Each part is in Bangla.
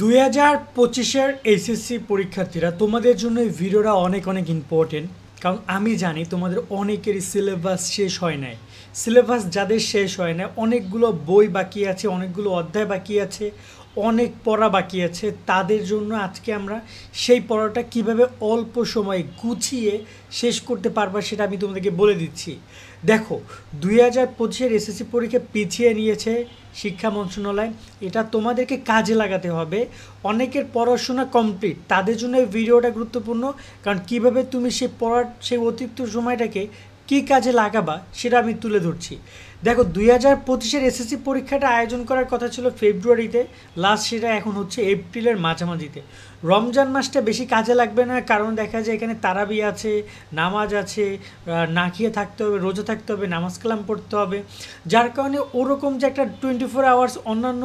দুই হাজার পঁচিশের এইচএসসি পরীক্ষার্থীরা তোমাদের জন্য এই ভিডিওটা অনেক অনেক ইম্পর্টেন্ট কারণ আমি জানি তোমাদের অনেকেরই সিলেবাস শেষ হয় নাই সিলেবাস যাদের শেষ হয় নাই অনেকগুলো বই বাকি আছে অনেকগুলো অধ্যায় বাকি আছে অনেক পড়া বাকি আছে তাদের জন্য আজকে আমরা সেই পড়াটা কিভাবে অল্প সময়ে গুছিয়ে শেষ করতে পারবা সেটা আমি তোমাদেরকে বলে দিচ্ছি দেখো দুই হাজার পঁচিশের এসএসসি পরীক্ষা পিছিয়ে নিয়েছে শিক্ষা মন্ত্রণালয় এটা তোমাদেরকে কাজে লাগাতে হবে অনেকের পড়াশোনা কমপ্লিট তাদের জন্য এই ভিডিওটা গুরুত্বপূর্ণ কারণ কিভাবে তুমি সেই পড়ার সেই অতিরিক্ত সময়টাকে কি কাজে লাগাবা সেটা আমি তুলে ধরছি দেখো দুই হাজার পঁচিশের এসএসসি পরীক্ষাটা আয়োজন করার কথা ছিল ফেব্রুয়ারিতে লাস্ট সেটা এখন হচ্ছে এপ্রিলের মাঝামাঝিতে রমজান মাসটা বেশি কাজে লাগবে না কারণ দেখা যায় এখানে তারাবি আছে নামাজ আছে না খেয়ে থাকতে হবে রোজা থাকতে হবে নামাজ কালাম পড়তে হবে যার কারণে ওরকম যে একটা টোয়েন্টি ফোর আওয়ার্স অন্যান্য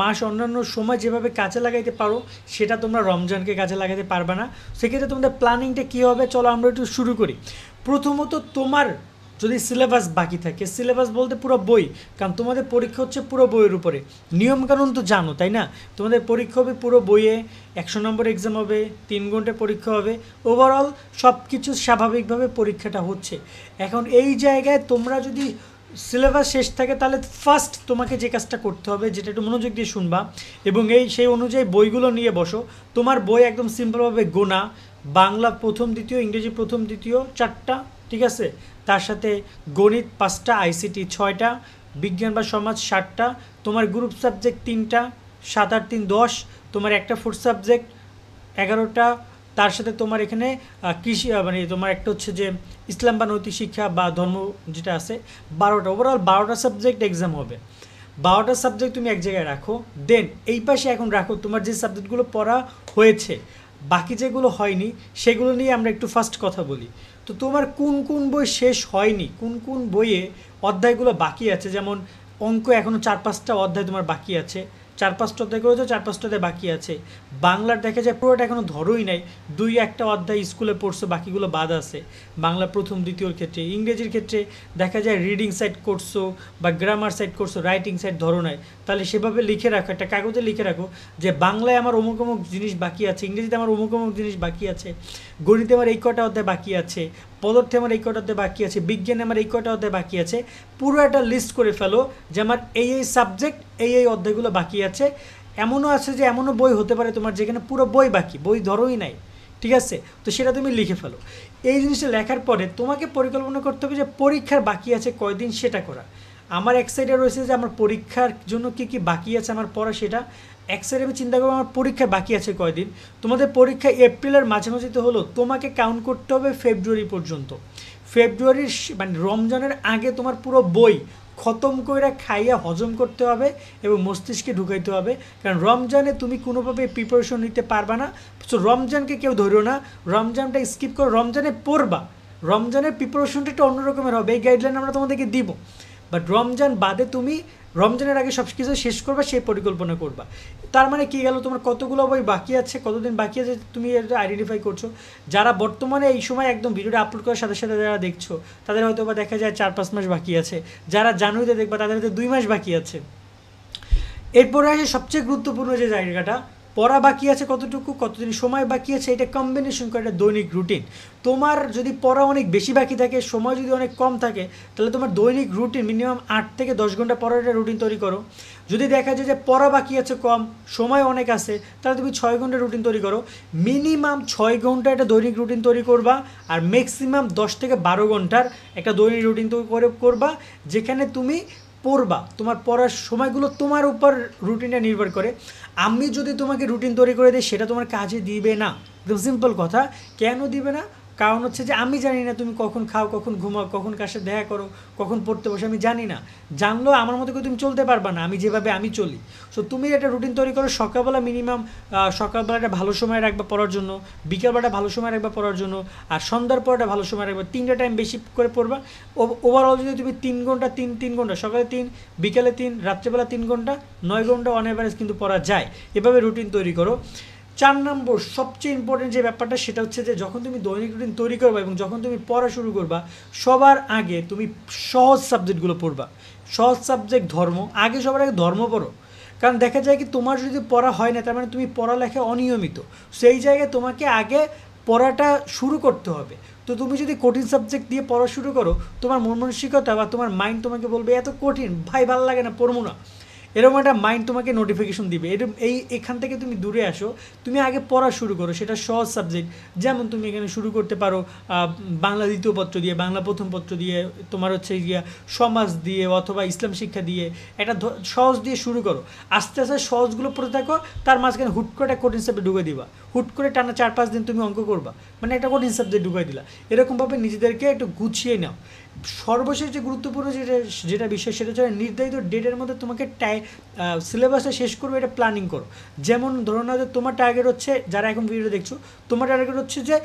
মাস অন্যান্য সময় যেভাবে কাজে লাগাইতে পারো সেটা তোমরা রমজানকে কাজে লাগাতে পারবে না সেক্ষেত্রে তোমাদের প্ল্যানিংটা কী হবে চলো আমরা একটু শুরু করি প্রথমত তোমার যদি সিলেবাস বাকি থাকে সিলেবাস বলতে পুরো বই কারণ তোমাদের পরীক্ষা হচ্ছে পুরো বইয়ের উপরে নিয়মকানুন তো জানো তাই না তোমাদের পরীক্ষা হবে পুরো বইয়ে একশো নম্বর এক্সাম হবে তিন ঘন্টা পরীক্ষা হবে ওভারঅল সব কিছু স্বাভাবিকভাবে পরীক্ষাটা হচ্ছে এখন এই জায়গায় তোমরা যদি সিলেবাস শেষ থাকে তাহলে ফার্স্ট তোমাকে যে কাজটা করতে হবে যেটা একটু মনোযোগ দিয়ে শুনবা এবং এই সেই অনুযায়ী বইগুলো নিয়ে বসো তোমার বই একদম সিম্পলভাবে গোনা বাংলা প্রথম দ্বিতীয় ইংরেজি প্রথম দ্বিতীয় চারটা ঠিক আছে তার সাথে গণিত পাঁচটা আইসিটি ছয়টা বিজ্ঞান বা সমাজ ষাটটা তোমার গ্রুপ সাবজেক্ট তিনটা সাত আট তিন দশ তোমার একটা ফুড সাবজেক্ট এগারোটা তার সাথে তোমার এখানে কৃষি মানে তোমার একটা হচ্ছে যে ইসলাম বা নৈতিক শিক্ষা বা ধর্ম যেটা আছে বারোটা ওভারঅল বারোটা সাবজেক্ট এক্সাম হবে বারোটা সাবজেক্ট তুমি এক জায়গায় রাখো দেন এই পাশে এখন রাখো তোমার যে সাবজেক্টগুলো পড়া হয়েছে বাকি যেগুলো হয়নি সেগুলো নিয়ে আমরা একটু ফার্স্ট কথা বলি তো তোমার কোন কোন বই শেষ হয়নি কোন কোন বইয়ে অধ্যায়গুলো বাকি আছে যেমন অঙ্ক এখনও চার পাঁচটা অধ্যায় তোমার বাকি আছে চার অধ্যায় করেছে চার পাঁচটাতে বাকি আছে বাংলার দেখা যায় পুরোটা এখনও ধরোই নাই দুই একটা অধ্যায় স্কুলে পড়ছে বাকিগুলো বাদ আছে বাংলা প্রথম দ্বিতীয়র ক্ষেত্রে ইংরেজির ক্ষেত্রে দেখা যায় রিডিং সাইড করছো বা গ্রামার সাইড করছো রাইটিং সাইড ধরো নাই তাহলে সেভাবে লিখে রাখো একটা কাগজে লিখে রাখো যে বাংলায় আমার অমুক অমুক জিনিস বাকি আছে ইংরেজিতে আমার অমুক অমুক জিনিস বাকি আছে গণিতে আমার এই কটা অধ্যায় বাকি আছে পদার্থে আমার এই কটা অধ্যায় বাকি আছে বিজ্ঞানে আমার এই কটা অধ্যায় বাকি আছে পুরো একটা লিস্ট করে ফেলো যে আমার এই এই সাবজেক্ট এই এই অধ্যায়গুলো বাকি আছে এমনও আছে যে এমনও বই হতে পারে তোমার যেখানে পুরো বই বাকি বই ধরোই নাই ঠিক আছে তো সেটা তুমি লিখে ফেলো এই জিনিসটা লেখার পরে তোমাকে পরিকল্পনা করতে হবে যে পরীক্ষার বাকি আছে কয়দিন সেটা করা আমার এক সাইডে রয়েছে যে আমার পরীক্ষার জন্য কি কি বাকি আছে আমার পড়া সেটা এক সাইডে আমি চিন্তা করবো আমার পরীক্ষা বাকি আছে কয়দিন তোমাদের পরীক্ষা এপ্রিলের মাঝামাঝি তো হলো তোমাকে কাউন্ট করতে হবে ফেব্রুয়ারি পর্যন্ত ফেব্রুয়ারির মানে রমজানের আগে তোমার পুরো বই খতম কইরা খাইয়া হজম করতে হবে এবং মস্তিষ্কে ঢুকাইতে হবে কারণ রমজানে তুমি কোনোভাবে প্রিপারেশন নিতে পারবা না তো রমজানকে কেউ ধরো না রমজানটা স্কিপ করো রমজানে পড়বা রমজানের প্রিপারেশনটা একটু অন্যরকমের হবে এই গাইডলাইন আমরা তোমাদেরকে দিব বাট রমজান বাদে তুমি রমজানের আগে সব কিছু শেষ করবা সেই পরিকল্পনা করবা তার মানে কি গেল তোমার কতগুলো বই বাকি আছে কতদিন বাকি আছে তুমি এটা আইডেন্টিফাই করছো যারা বর্তমানে এই সময় একদম ভিডিওটা আপলোড করার সাথে সাথে যারা দেখছো তাদের হয়তো বা দেখা যায় চার পাঁচ মাস বাকি আছে যারা জানুয়ারিতে দেখবা তাদের হয়তো দুই মাস বাকি আছে এরপরে আসে সবচেয়ে গুরুত্বপূর্ণ যে জায়গাটা পড়া বাকি আছে কতটুকু কতদিন সময় বাকি আছে এটা কম্বিনেশন করে একটা দৈনিক রুটিন তোমার যদি পড়া অনেক বেশি বাকি থাকে সময় যদি অনেক কম থাকে তাহলে তোমার দৈনিক রুটিন মিনিমাম আট থেকে দশ ঘন্টা পড়ার একটা রুটিন তৈরি করো যদি দেখা যায় যে পড়া বাকি আছে কম সময় অনেক আছে তাহলে তুমি ছয় ঘন্টা রুটিন তৈরি করো মিনিমাম ছয় ঘন্টা একটা দৈনিক রুটিন তৈরি করবা আর ম্যাক্সিমাম দশ থেকে বারো ঘন্টার একটা দৈনিক রুটিন তৈরি করে করবা যেখানে তুমি পড়বা তোমার পড়ার সময়গুলো তোমার উপর রুটিনটা নির্ভর করে আমি যদি তোমাকে রুটিন তৈরি করে দিই সেটা তোমার কাজে দিবে না একদম সিম্পল কথা কেন দিবে না কারণ হচ্ছে যে আমি জানি না তুমি কখন খাও কখন ঘুমাও কখন কার সাথে দেখা করো কখন পড়তে বসে আমি জানি না জানলেও আমার মতো করে তুমি চলতে পারবা না আমি যেভাবে আমি চলি সো তুমি একটা রুটিন তৈরি করো সকালবেলা মিনিমাম সকালবেলাটা ভালো সময় রাখবা পড়ার জন্য বিকালবেলাটা ভালো সময় রাখবা পড়ার জন্য আর সন্ধ্যার পরটা ভালো সময় রাখবা তিনটা টাইম বেশি করে পড়বা ওভারঅল যদি তুমি তিন ঘন্টা তিন তিন ঘন্টা সকালে তিন বিকালে তিন রাত্রেবেলা তিন ঘন্টা নয় ঘন্টা অন অ্যাভারেজ কিন্তু পড়া যায় এভাবে রুটিন তৈরি করো চার নম্বর সবচেয়ে ইম্পর্টেন্ট যে ব্যাপারটা সেটা হচ্ছে যে যখন তুমি দৈনিক রুটিন তৈরি করবা এবং যখন তুমি পড়া শুরু করবা সবার আগে তুমি সহজ সাবজেক্টগুলো পড়বা সহজ সাবজেক্ট ধর্ম আগে সবার আগে ধর্ম পড়ো কারণ দেখা যায় কি তোমার যদি পড়া হয় না তার মানে তুমি পড়ালেখা অনিয়মিত সেই জায়গায় তোমাকে আগে পড়াটা শুরু করতে হবে তো তুমি যদি কঠিন সাবজেক্ট দিয়ে পড়া শুরু করো তোমার মন মানসিকতা বা তোমার মাইন্ড তোমাকে বলবে এত কঠিন ভাই ভালো লাগে না পড়বো না এরকম একটা মাইন্ড তোমাকে নোটিফিকেশন দিবে এরকম এই এখান থেকে তুমি দূরে আসো তুমি আগে পড়া শুরু করো সেটা সহজ সাবজেক্ট যেমন তুমি এখানে শুরু করতে পারো বাংলা দ্বিতীয় পত্র দিয়ে বাংলা প্রথম পত্র দিয়ে তোমার হচ্ছে গিয়া সমাজ দিয়ে অথবা ইসলাম শিক্ষা দিয়ে একটা সহজ দিয়ে শুরু করো আস্তে আস্তে সহজগুলো পড়ে থাকো তার মাঝখানে হুট করে একটা কঠিন হিসেবে ঢুকে দিবা হুট করে টানা চার পাঁচ দিন তুমি অঙ্ক করবা মানে একটা কঠিন সাবজেক্ট ঢুকাই দিলা এরকমভাবে নিজেদেরকে একটু গুছিয়ে নাও সর্বশেষ যে গুরুত্বপূর্ণ যেটা যেটা বিষয় সেটা হচ্ছে নির্ধারিত ডেটের মধ্যে তোমাকে টাই সিলেবাসটা শেষ করবে এটা প্ল্যানিং করো যেমন ধরো না যে তোমার টার্গেট হচ্ছে যারা এখন ভিডিও দেখছো তোমার টার্গেট হচ্ছে যে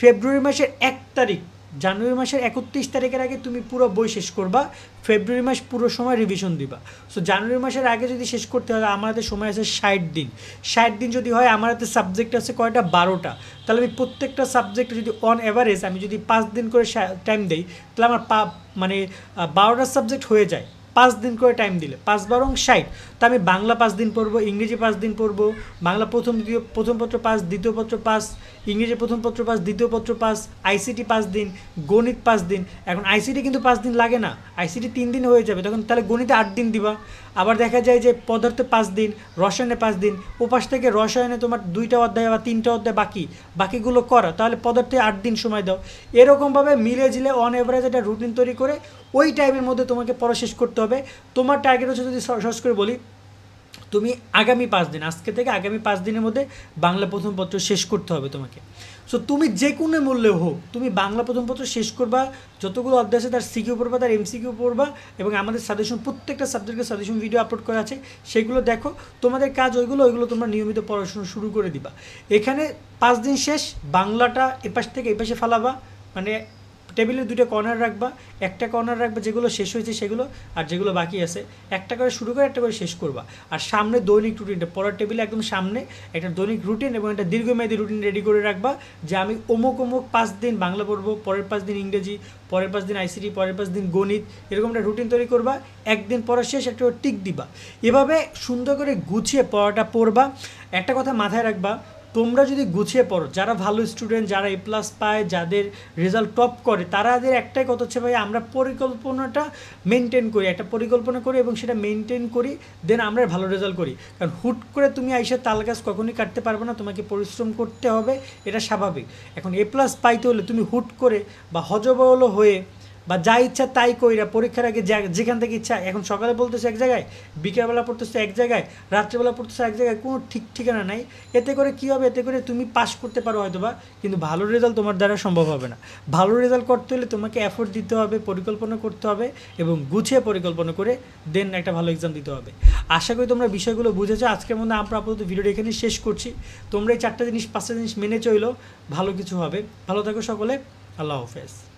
ফেব্রুয়ারি মাসের এক তারিখ জানুয়ারি মাসের একত্রিশ তারিখের আগে তুমি পুরো বই শেষ করবা ফেব্রুয়ারি মাস পুরো সময় রিভিশন দিবা সো জানুয়ারি মাসের আগে যদি শেষ করতে হয় আমার হাতে সময় আছে ষাট দিন ষাট দিন যদি হয় আমার হাতে সাবজেক্ট আছে কয়টা বারোটা তাহলে আমি প্রত্যেকটা সাবজেক্টে যদি অন অ্যাভারেজ আমি যদি পাঁচ দিন করে টাইম দেই তাহলে আমার পা মানে বারোটা সাবজেক্ট হয়ে যায় পাঁচ দিন করে টাইম দিলে পাঁচ বারং ষাট তো আমি বাংলা পাঁচ দিন পড়বো ইংরেজি পাঁচ দিন পড়বো বাংলা প্রথম দ্বিতীয় প্রথম পত্র পাস দ্বিতীয় পত্র পাস ইংরেজি প্রথম পত্র পাস দ্বিতীয় পত্র পাস আইসিটি পাঁচ দিন গণিত পাঁচ দিন এখন আইসিটি কিন্তু পাঁচ দিন লাগে না আইসিটি তিন দিন হয়ে যাবে তখন তাহলে গণিতে আট দিন দিবা আবার দেখা যায় যে পদার্থে পাঁচ দিন রসায়নে পাঁচ দিন উপাস থেকে রসায়নে তোমার দুইটা অধ্যায় বা তিনটা অধ্যায় বাকি বাকিগুলো করা তাহলে পদার্থে আট দিন সময় দাও এরকমভাবে মিলে ঝিলে অন এভারেজ একটা রুটিন তৈরি করে ওই টাইমের মধ্যে তোমাকে পড়া শেষ করতে হবে তোমার টার্গেট হচ্ছে যদি সহজ করে বলি তুমি আগামী পাঁচ দিন আজকে থেকে আগামী পাঁচ দিনের মধ্যে বাংলা প্রথম পত্র শেষ করতে হবে তোমাকে সো তুমি যে কোনো মূল্যে হোক তুমি বাংলা প্রথম পত্র শেষ করবা যতগুলো অধ্যায় আছে তার সিকিউ পড়বা তার এমসিকিউ পড়বা এবং আমাদের সাজেশন প্রত্যেকটা সাবজেক্টের সাজেশন ভিডিও আপলোড করা আছে সেগুলো দেখো তোমাদের কাজ ওইগুলো ওইগুলো তোমরা নিয়মিত পড়াশোনা শুরু করে দিবা এখানে পাঁচ দিন শেষ বাংলাটা এপাশ থেকে এপাশে ফালাবা মানে টেবিলের দুটো কর্নার রাখবা একটা কর্নার রাখবা যেগুলো শেষ হয়েছে সেগুলো আর যেগুলো বাকি আছে একটা করে শুরু করে একটা করে শেষ করবা আর সামনে দৈনিক রুটিনটা পড়ার টেবিলে একদম সামনে একটা দৈনিক রুটিন এবং একটা দীর্ঘমেয়াদী রুটিন রেডি করে রাখবা যে আমি অমুক অমুক পাঁচ দিন বাংলা পড়বো পরের পাঁচ দিন ইংরেজি পরের পাঁচ দিন আইসিটি পরের পাঁচ দিন গণিত এরকম একটা রুটিন তৈরি করবা একদিন পড়া শেষ একটা টিক দিবা এভাবে সুন্দর করে গুছিয়ে পড়াটা পড়বা একটা কথা মাথায় রাখবা তোমরা যদি গুছিয়ে পড়ো যারা ভালো স্টুডেন্ট যারা এ প্লাস পায় যাদের রেজাল্ট টপ করে তারাদের একটাই কথা হচ্ছে ভাই আমরা পরিকল্পনাটা মেনটেন করি একটা পরিকল্পনা করি এবং সেটা মেনটেন করি দেন আমরা ভালো রেজাল্ট করি কারণ হুট করে তুমি আইসে তাল গাছ কখনোই কাটতে পারবে না তোমাকে পরিশ্রম করতে হবে এটা স্বাভাবিক এখন এ প্লাস পাইতে হলে তুমি হুট করে বা হজবহল হয়ে বা যা ইচ্ছা তাই কইরা পরীক্ষার আগে যেখান থেকে ইচ্ছা এখন সকালে বলতেছে এক জায়গায় বিকেলবেলা পড়তেছে এক জায়গায় রাত্রিবেলা পড়তেছে এক জায়গায় কোনো ঠিক ঠিকানা নাই এতে করে কী হবে এতে করে তুমি পাশ করতে পারো হয়তো বা কিন্তু ভালো রেজাল্ট তোমার দ্বারা সম্ভব হবে না ভালো রেজাল্ট করতে হলে তোমাকে এফোর্ট দিতে হবে পরিকল্পনা করতে হবে এবং গুছিয়ে পরিকল্পনা করে দেন একটা ভালো এক্সাম দিতে হবে আশা করি তোমরা বিষয়গুলো বুঝেছো আজকের মধ্যে আমরা আপাতত ভিডিওটা এখানে শেষ করছি তোমরা এই চারটা জিনিস পাঁচটা জিনিস মেনে চলো ভালো কিছু হবে ভালো থাকো সকলে আল্লাহ হাফেজ